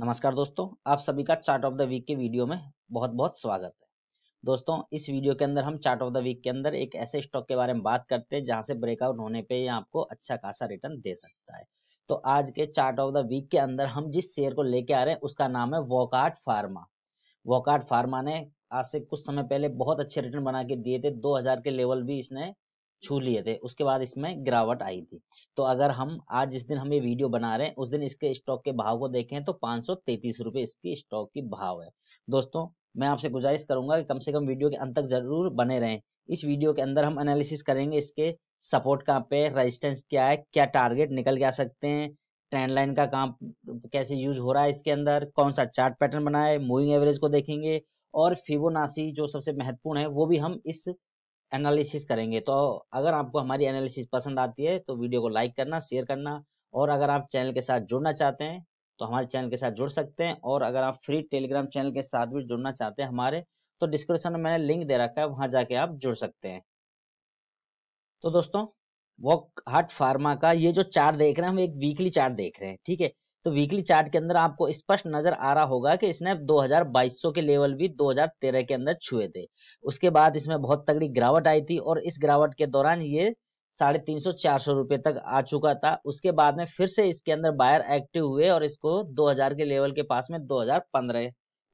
नमस्कार दोस्तों आप सभी का चार्ट ऑफ द वीक के वीडियो में बहुत बहुत स्वागत है दोस्तों इस वीडियो के अंदर हम चार्ट ऑफ द वीक के अंदर एक ऐसे स्टॉक के बारे में बात करते हैं जहां से ब्रेकआउट होने पे ये आपको अच्छा खासा रिटर्न दे सकता है तो आज के चार्ट ऑफ द वीक के अंदर हम जिस शेयर को लेके आ रहे हैं उसका नाम है वोकार्ट फार्मा वोकार्ट फार्मा ने आज से कुछ समय पहले बहुत अच्छे रिटर्न बना के दिए थे दो के लेवल भी इसने छू लिए थे उसके बाद इसमें गिरावट आई थी तो अगर हम आज जिस दिन हम ये वीडियो बना रहे हैं उस दिन इसके स्टॉक के भाव को देखें तो पाँच रुपए इसकी स्टॉक की भाव है दोस्तों मैं आपसे गुजारिश करूंगा कि कम से कम वीडियो के अंत तक जरूर बने रहें इस वीडियो के अंदर हम एनालिसिस करेंगे इसके सपोर्ट कहाँ पे रेजिस्टेंस क्या है क्या टारगेट निकल के आ सकते हैं ट्रेंड लाइन का काम कैसे यूज हो रहा है इसके अंदर कौन सा चार्ट पैटर्न बनाए मूविंग एवरेज को देखेंगे और फिबोनाची जो सबसे महत्वपूर्ण है वो भी हम इस एनालिसिस करेंगे तो अगर आपको हमारी एनालिसिस पसंद आती है तो वीडियो को लाइक करना शेयर करना और अगर आप चैनल के साथ जुड़ना चाहते हैं तो हमारे चैनल के साथ जुड़ सकते हैं और अगर आप फ्री टेलीग्राम चैनल के साथ भी जुड़ना चाहते हैं हमारे तो डिस्क्रिप्शन में मैंने लिंक दे रखा है वहां जाके आप जुड़ सकते हैं तो दोस्तों वॉक हार्ट फार्मा का ये जो चार्ट देख रहे हैं हम एक वीकली चार्ट देख रहे हैं ठीक है तो वीकली चार्ट के अंदर आपको स्पष्ट नजर आ रहा होगा कि इसने 2200 के लेवल भी 2013 के अंदर छुए थे उसके बाद इसमें बहुत तगड़ी गिरावट आई थी और इस गिरावट के दौरान ये साढ़े तीन सौ चार सौ रुपए तक आ चुका था उसके बाद में फिर से इसके अंदर बायर एक्टिव हुए और इसको 2000 के लेवल के पास में 2015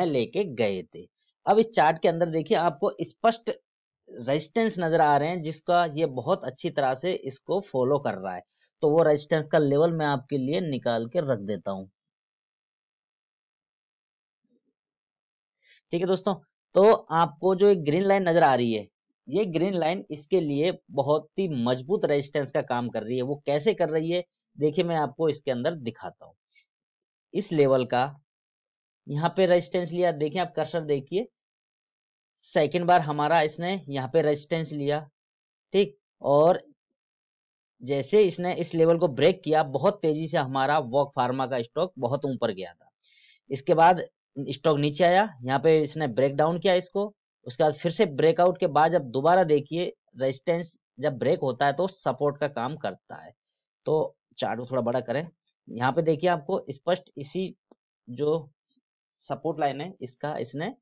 में लेके गए थे अब इस चार्ट के अंदर देखिए आपको स्पष्ट रेजिस्टेंस नजर आ रहे हैं जिसका ये बहुत अच्छी तरह से इसको फॉलो कर रहा है तो वो रेजिस्टेंस का लेवल मैं आपके लिए निकाल के रख देता हूं ठीक है दोस्तों तो आपको जो एक ग्रीन लाइन नजर आ रही है ये ग्रीन लाइन इसके लिए बहुत ही मजबूत रेजिस्टेंस का काम कर रही है वो कैसे कर रही है देखिए मैं आपको इसके अंदर दिखाता हूं इस लेवल का यहाँ पे रेजिस्टेंस लिया देखिए आप कर्सर देखिए सेकंड बार हमारा इसने यहाँ पे रेजिस्टेंस लिया ठीक और जैसे इसने इस लेवल को ब्रेक किया बहुत तेजी से हमारा वॉक फार्मा का स्टॉक बहुत ऊपर गया था इसके बाद स्टॉक नीचे आया यहाँ पे इसने ब्रेक डाउन किया इसको उसके बाद फिर से ब्रेकआउट के बाद जब दोबारा देखिए रेजिस्टेंस जब ब्रेक होता है तो सपोर्ट का काम करता है तो चार्ट को थोड़ा बड़ा करें यहाँ पे देखिए आपको स्पष्ट इस इसी जो सपोर्ट लाइन है इसका इसने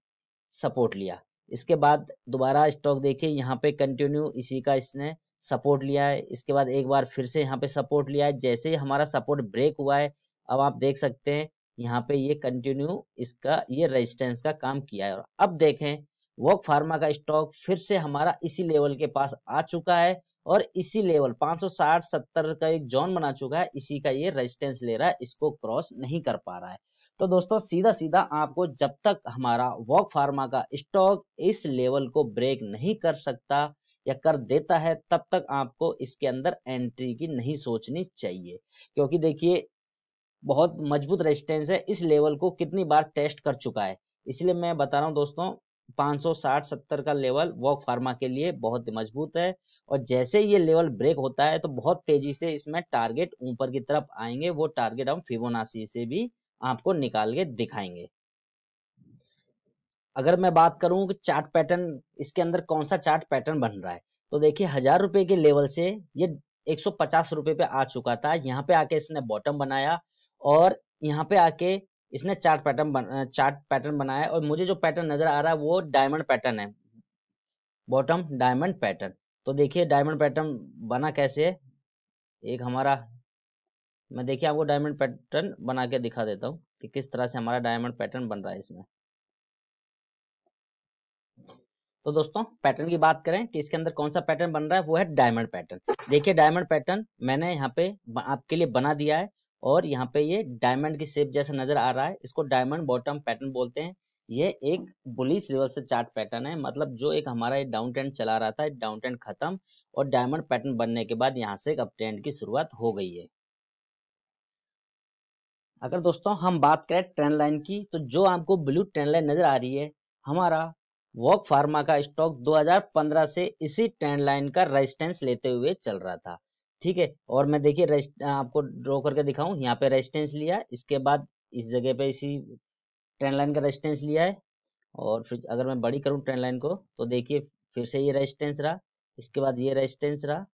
सपोर्ट लिया इसके बाद दोबारा स्टॉक देखिए यहाँ पे कंटिन्यू इसी का इसने सपोर्ट लिया है इसके बाद एक बार फिर से यहाँ पे सपोर्ट लिया है जैसे ही हमारा सपोर्ट ब्रेक हुआ है अब आप देख सकते हैं यहाँ पे ये कंटिन्यू इसका ये रेजिस्टेंस का काम किया है और अब देखें वॉक फार्मा का स्टॉक फिर से हमारा इसी लेवल के पास आ चुका है और इसी लेवल 560 70 का एक जोन बना चुका है इसी का ये रेजिस्टेंस ले रहा है इसको क्रॉस नहीं कर पा रहा है तो दोस्तों सीधा सीधा आपको जब तक हमारा वॉक फार्मा का स्टॉक इस लेवल को ब्रेक नहीं कर सकता या कर देता है तब तक आपको इसके अंदर एंट्री की नहीं सोचनी चाहिए क्योंकि देखिए बहुत मजबूत रेजिस्टेंस है इस लेवल को कितनी बार टेस्ट कर चुका है इसलिए मैं बता रहा हूँ दोस्तों 560-70 का लेवल वॉक फार्मा के लिए बहुत मजबूत है और जैसे ये लेवल ब्रेक होता है तो बहुत तेजी से इसमें टारगेट ऊपर की तरफ आएंगे वो टारगेट हम फिबोनाची से भी आपको निकाल के दिखाएंगे अगर मैं बात करूं कि चार्ट पैटर्न इसके अंदर कौन सा चार्ट पैटर्न बन रहा है तो देखिए हजार रुपए के लेवल से ये एक सौ पचास रुपए पे आ चुका था यहाँ पे आके इसने बॉटम बनाया और यहाँ पे आके इसने चार्ट पैटर्न बन, चार्ट पैटर्न बनाया और मुझे जो पैटर्न नजर आ रहा है वो डायमंड पैटर्न है बॉटम डायमंड पैटर्न तो देखिए डायमंड पैटर्न बना कैसे एक हमारा मैं देखिए आपको डायमंड पैटर्न बना के दिखा देता हूँ कि किस तरह से हमारा डायमंड पैटर्न बन रहा है इसमें तो दोस्तों पैटर्न की बात करें कि इसके अंदर कौन सा पैटर्न बन रहा है वो है डायमंड पैटर्न देखिए डायमंड पैटर्न मैंने यहाँ पे आपके लिए बना दिया है और यहाँ पे ये डायमंड की शेप जैसा नजर आ रहा है इसको डायमंड बॉटम पैटर्न बोलते हैं ये एक बुलिस रिवर्सल चार्ट पैटर्न है मतलब जो एक हमारा डाउन ट्रेंड चला रहा था डाउन ट्रेंड खत्म और डायमंड पैटर्न बनने के बाद यहाँ से एक अप ट्रेंड की शुरुआत हो गई है अगर दोस्तों हम बात करें ट्रेंड लाइन की तो जो आपको ब्लू ट्रेंड लाइन नजर आ रही है हमारा वॉक फार्मा का स्टॉक 2015 से इसी ट्रेंड लाइन का रेजिस्टेंस लेते हुए चल रहा था ठीक है और मैं देखिए आपको ड्रॉ करके दिखाऊं यहाँ पे रेजिस्टेंस लिया इसके बाद इस जगह पे इसी ट्रेंड लाइन का रेजिस्टेंस लिया है और फिर अगर मैं बड़ी करूँ ट्रेंड लाइन को तो देखिए फिर से ये रेजिस्टेंस रहा इसके बाद ये रेजिस्टेंस रहा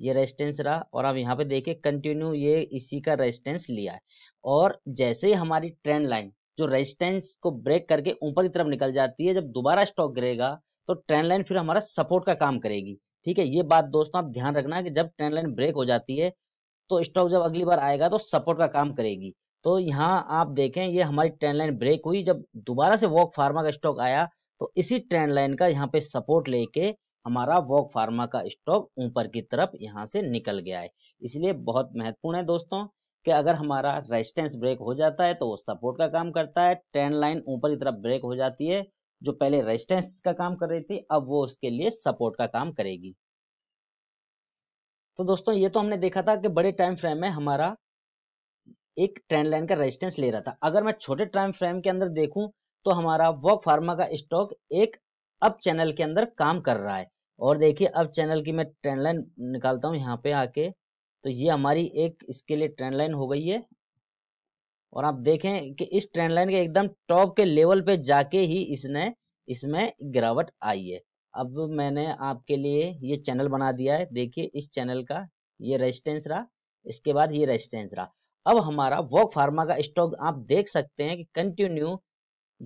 ये रेजिस्टेंस रहा और आप यहाँ पे देखिए कंटिन्यू ये इसी का रेजिस्टेंस लिया है और जैसे ही हमारी ट्रेंड लाइन जो रेजिस्टेंस को ब्रेक करके ऊपर की तरफ निकल जाती है जब दोबारा स्टॉक गिरेगा तो ट्रेंड लाइन फिर हमारा सपोर्ट का काम करेगी ठीक है ये बात दोस्तों आप ध्यान रखना कि जब ट्रेंड लाइन ब्रेक हो जाती है तो स्टॉक जब अगली बार आएगा तो सपोर्ट का काम करेगी तो यहाँ आप देखें ये हमारी ट्रेंड लाइन ब्रेक हुई जब दोबारा से वॉक फार्मा का स्टॉक आया तो इसी ट्रेंड लाइन का यहाँ पे सपोर्ट लेके हमारा वॉक फार्मा का स्टॉक ऊपर की तरफ यहाँ से निकल गया है इसलिए बहुत महत्वपूर्ण है दोस्तों कि अगर हमारा रेजिस्टेंस ब्रेक हो जाता है तो वो सपोर्ट का काम करता है ट्रेंड लाइन ऊपर की तरफ ब्रेक हो जाती है जो पहले रेजिस्टेंस का काम कर रही थी अब वो उसके लिए सपोर्ट का काम करेगी तो दोस्तों ये तो हमने देखा था कि बड़े टाइम फ्रेम में हमारा एक ट्रेंड लाइन का रेजिस्टेंस ले रहा था अगर मैं छोटे टाइम फ्रेम के अंदर देखूं तो हमारा वर्क फार्मा का स्टॉक एक अप चैनल के अंदर काम कर रहा है और देखिए अब चैनल की मैं ट्रेंड लाइन निकालता हूं यहाँ पे आके तो ये हमारी एक इसके लिए ट्रेंड लाइन हो गई है और आप देखें कि इस ट्रेंड लाइन के एकदम टॉप के लेवल पे जाके ही इसने इसमें गिरावट आई है अब मैंने आपके लिए ये चैनल बना दिया है देखिए इस चैनल का ये रेजिस्टेंस रहा इसके बाद ये रेजिस्टेंस रहा अब हमारा वॉक फार्मा का स्टॉक आप देख सकते हैं कि कंटिन्यू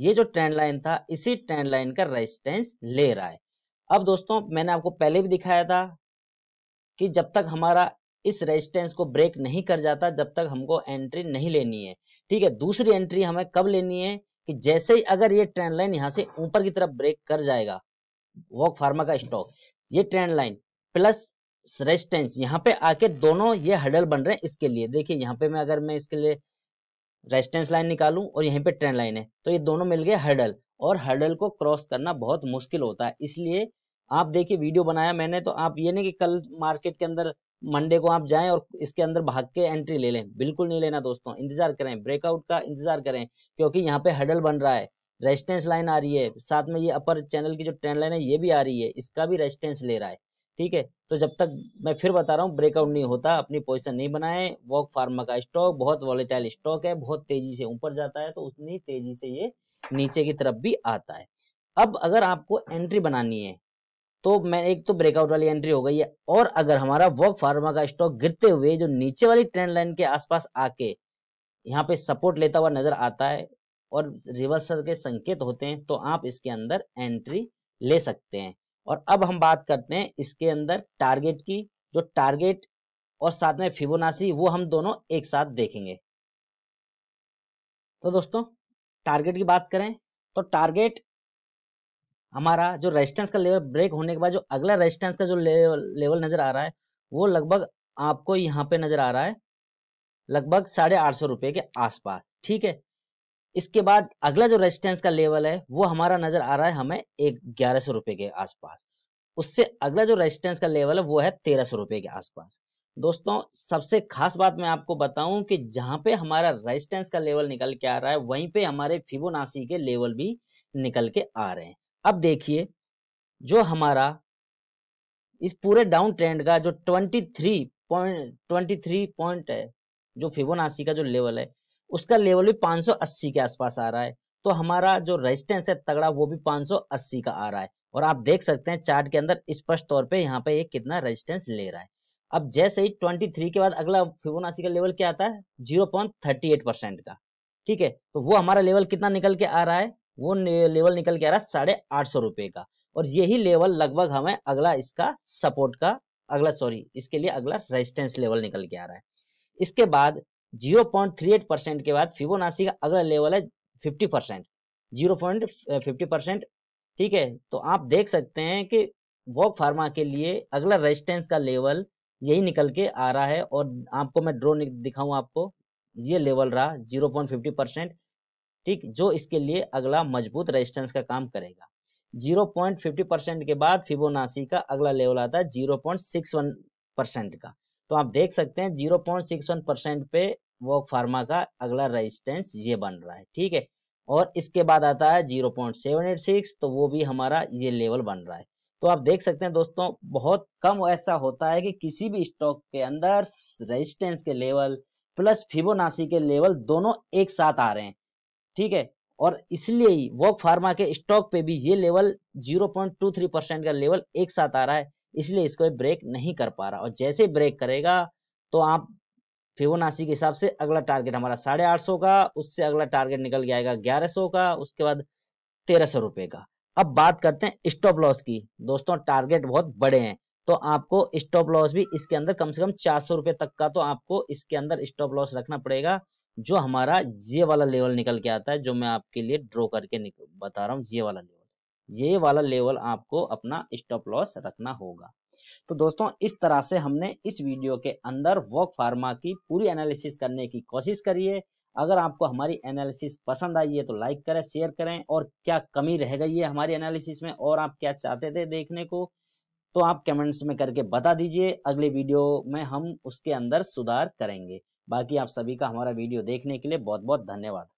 ये जो ट्रेंड लाइन था इसी ट्रेंड लाइन का रेजिस्टेंस ले रहा है अब दोस्तों मैंने आपको पहले भी दिखाया था कि जब तक हमारा इस रेजिस्टेंस को ब्रेक नहीं कर जाता जब तक हमको एंट्री नहीं लेनी है ठीक है दूसरी एंट्री हमें कब लेनी है कि जैसे ही अगर ये ट्रेंड लाइन यहाँ से ऊपर की तरफ ब्रेक कर जाएगा वॉक फार्मा का स्टॉक ये ट्रेंड लाइन प्लस रेजिस्टेंस यहाँ पे आके दोनों ये हडल बन रहे हैं इसके लिए देखिए यहाँ पे मैं अगर मैं इसके लिए रेजिस्टेंस लाइन निकालू और यहीं पे ट्रेंड लाइन है तो ये दोनों मिल गए हडल और हडल को क्रॉस करना बहुत मुश्किल होता है इसलिए आप देखिए वीडियो बनाया मैंने तो आप ये नहीं कि कल मार्केट के अंदर मंडे को आप जाएं और इसके अंदर भाग के एंट्री ले लें बिल्कुल नहीं लेना दोस्तों इंतजार करें ब्रेकआउट का इंतजार करें क्योंकि यहाँ पे हडल बन रहा है रेजिस्टेंस लाइन आ रही है साथ में ये अपर चैनल की जो ट्रेंड लाइन है ये भी आ रही है इसका भी रेजिस्टेंस ले रहा है ठीक है तो जब तक मैं फिर बता रहा हूँ ब्रेकआउट नहीं होता अपनी पोजिशन नहीं बनाए वॉक फार्मा का स्टॉक बहुत वॉलेटाइल स्टॉक है बहुत तेजी से ऊपर जाता है तो उतनी तेजी से ये नीचे की तरफ भी आता है अब अगर आपको एंट्री बनानी है तो मैं एक तो ब्रेकआउट वाली एंट्री हो गई है और अगर हमारा वर्क फार्मा का स्टॉक गिरते हुए जो नीचे वाली ट्रेंड लाइन के आसपास आके यहाँ पे सपोर्ट लेता हुआ नजर आता है और रिवर्सल के संकेत होते हैं तो आप इसके अंदर एंट्री ले सकते हैं और अब हम बात करते हैं इसके अंदर टारगेट की जो टारगेट और साथ में फिबोनाची वो हम दोनों एक साथ देखेंगे तो दोस्तों टारगेट की बात करें तो टारगेट हमारा जो रेजिस्टेंस का लेवल ब्रेक होने के बाद जो अगला रेजिस्टेंस का जो लेवल नजर आ रहा है वो लगभग आपको यहाँ पे नजर आ रहा है लगभग साढ़े आठ सौ रुपए के आसपास ठीक है इसके बाद अगला जो रेजिस्टेंस का लेवल है वो हमारा नजर आ रहा है हमें एक ग्यारह सौ रुपए के आसपास उससे अगला जो रेजिस्टेंस का लेवल है वो है तेरह सौ रुपए के आसपास दोस्तों सबसे खास बात मैं आपको बताऊं कि जहां पे हमारा रेजिस्टेंस का लेवल निकल के आ रहा है वहीं पे हमारे फिबोनाशी के लेवल भी निकल के आ रहे हैं अब देखिए जो हमारा इस पूरे डाउन ट्रेंड का जो twenty three point twenty three point है जो फिबोनाची का जो लेवल है उसका लेवल भी 580 के आसपास आ रहा है तो हमारा जो रेजिस्टेंस है तगड़ा वो भी 580 का आ रहा है और आप देख सकते हैं चार्ट के अंदर स्पष्ट तौर पे यहाँ पे ये कितना रेजिस्टेंस ले रहा है अब जैसे ही 23 के बाद अगला फिबोनाची का लेवल क्या आता है एट परसेंट का ठीक है तो वो हमारा लेवल कितना निकल के आ रहा है वो लेवल निकल के आ रहा है साढ़े आठ सौ रुपए का और यही लेवल लगभग हमें अगला इसका सपोर्ट का अगला सॉरी इसके लिए अगला रेजिस्टेंस लेवल निकल के आ रहा है इसके बाद zero point three eight percent के बाद फिबोनाची का अगला लेवल है fifty percent zero point fifty percent ठीक है तो आप देख सकते हैं कि वॉक फार्मा के लिए अगला रेजिस्टेंस का लेवल यही निकल के आ रहा है और आपको मैं ड्रो दिखाऊं आपको ये लेवल रहा जीरो पॉइंट फिफ्टी परसेंट ठीक जो इसके लिए अगला मजबूत रेजिस्टेंस का काम करेगा 0.50 परसेंट के बाद फिबोनाची का अगला लेवल आता है 0.61 परसेंट का तो आप देख सकते हैं 0.61 परसेंट पे वो फार्मा का अगला रेजिस्टेंस ये बन रहा है ठीक है और इसके बाद आता है 0.786 तो वो भी हमारा ये लेवल बन रहा है तो आप देख सकते हैं दोस्तों बहुत कम ऐसा होता है कि किसी भी स्टॉक के अंदर रेजिस्टेंस के लेवल प्लस फिबोनासी के लेवल दोनों एक साथ आ रहे हैं ठीक है और इसलिए ही वॉक फार्मा के स्टॉक पे भी ये लेवल 0.23 परसेंट का लेवल एक साथ आ रहा है इसलिए इसको ब्रेक नहीं कर पा रहा और जैसे ब्रेक करेगा तो आप फिबोनाची के हिसाब से अगला टारगेट हमारा साढ़े आठ सौ का उससे अगला टारगेट निकल जाएगा आएगा ग्यारह सौ का उसके बाद तेरह सौ रुपए का अब बात करते हैं स्टॉप लॉस की दोस्तों टारगेट बहुत बड़े हैं तो आपको स्टॉप लॉस भी इसके अंदर कम से कम चार सौ रुपए तक का तो आपको इसके अंदर स्टॉप लॉस रखना पड़ेगा जो हमारा ये वाला लेवल निकल के आता है जो मैं आपके लिए ड्रॉ करके बता रहा हूँ ये वाला लेवल ये वाला लेवल आपको अपना स्टॉप लॉस रखना होगा तो दोस्तों इस तरह से हमने इस वीडियो के अंदर वर्क फार्मा की पूरी एनालिसिस करने की कोशिश करी है अगर आपको हमारी एनालिसिस पसंद आई है तो लाइक करें शेयर करें और क्या कमी रह गई है हमारी एनालिसिस में और आप क्या चाहते थे देखने को तो आप कमेंट्स में करके बता दीजिए अगले वीडियो में हम उसके अंदर सुधार करेंगे बाकी आप सभी का हमारा वीडियो देखने के लिए बहुत बहुत धन्यवाद